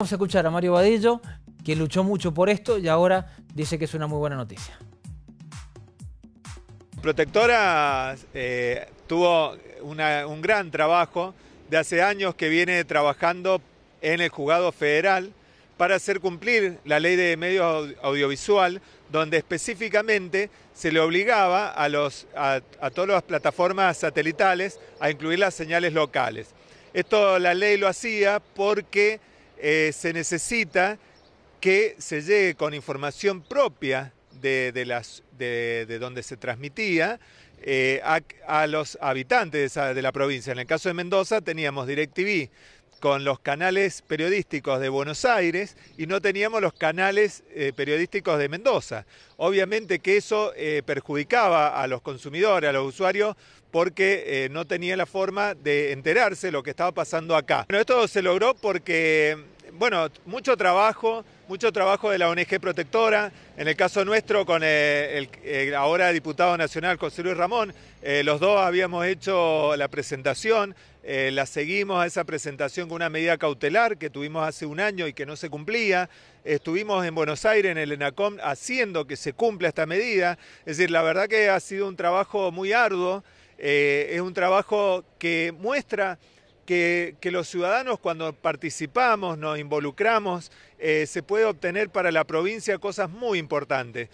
Vamos a escuchar a Mario Badillo, quien luchó mucho por esto y ahora dice que es una muy buena noticia. Protectora eh, tuvo un gran trabajo de hace años que viene trabajando en el juzgado federal para hacer cumplir la ley de medios audiovisual, donde específicamente se le obligaba a, los, a todas las plataformas satelitales a incluir las señales locales. Esto la ley lo hacía porque eh, se necesita que se llegue con información propia de, las, de, donde se transmitía eh, a, los habitantes de, de la provincia. En el caso de Mendoza teníamos DirecTV con los canales periodísticos de Buenos Aires y no teníamos los canales eh, periodísticos de Mendoza. Obviamente que eso eh, perjudicaba a los consumidores, a los usuarios, porque eh, no tenía la forma de enterarse lo que estaba pasando acá. Pero esto se logró porque bueno, mucho trabajo, mucho trabajo de la ONG protectora, en el caso nuestro con eh, el, ahora diputado nacional José Luis Ramón, eh, los dos habíamos hecho la presentación, eh, la seguimos a esa presentación con una medida cautelar que tuvimos hace un año y que no se cumplía, estuvimos en Buenos Aires, en el ENACOM, haciendo que se cumpla esta medida, es decir, la verdad que ha sido un trabajo muy arduo, es un trabajo que muestra que, los ciudadanos cuando participamos, nos involucramos, eh, se puede obtener para la provincia cosas muy importantes.